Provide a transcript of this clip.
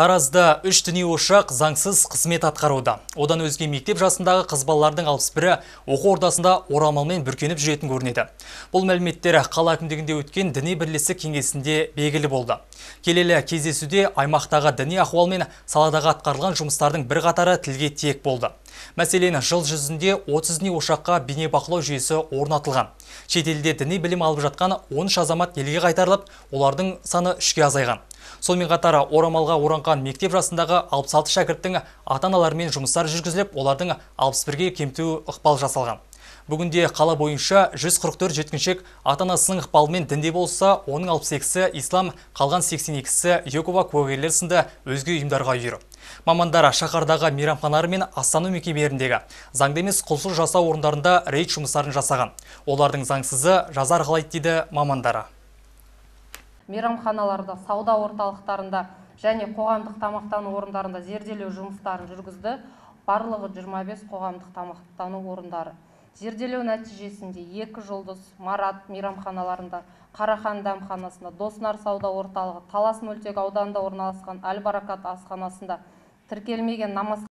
Таразда үш діни ошақ заңсыз қызмет атқаруда. Одан өзге мектеп жасындағы қыз балалардың бірі бірі оқу ордасында орамалмен бүркеніп жүретін көрінеді. Бұл мәліметтер қала әкімдігінде өткен діни бірлестік кеңесінде белгілі болды. Келелі кездесуде аймақтағы діни ахуал мен саладағы атқарылған жұмыстардың бір қатары тілге тиек болды. Мәселен, жыл жүзінде 30 не ошаққа бейнебақылау жүйесі орнатылған. Шетелде діни білім алып жатқан 13 азамат елге қайтарылып, олардың саны үшке азайған. Сонымен қатар орамалға оранған мектеп жасындағы 66 шәкірттің ата жұмыстар жүргізіліп, олардың 61-ге кемту ұқпал жасалған. Бүгінде қала бойынша 144 жеткіншек атанасының ықпалымен дінде болса, оның 68-і ислам, қалған 82-сі Йогова куәгерлер сынды өзге ұйымдарға үйір. Мамандар шақардағы мейрамханалар мен астану мекемелеріндегі заңды емес құлсыз жасау орындарында рейт жұмыстарын жасаған. Олардың заңсызы жазар қалайды дейді мамандары. Мейрамханаларда, сауда орталықтарында және қоғамдық тамақтан орындарында зерделеу жұмыстарын жүргізді барлығы 25 қоғамдық тамақтану орындары зерделеу нәтижесінде екі жұлдыз марат мейрамханаларында қарахан дәмханасында доснар сауда орталығы талас мөлтек ауданында орналасқан әл баракат асханасында тіркелмеген намаз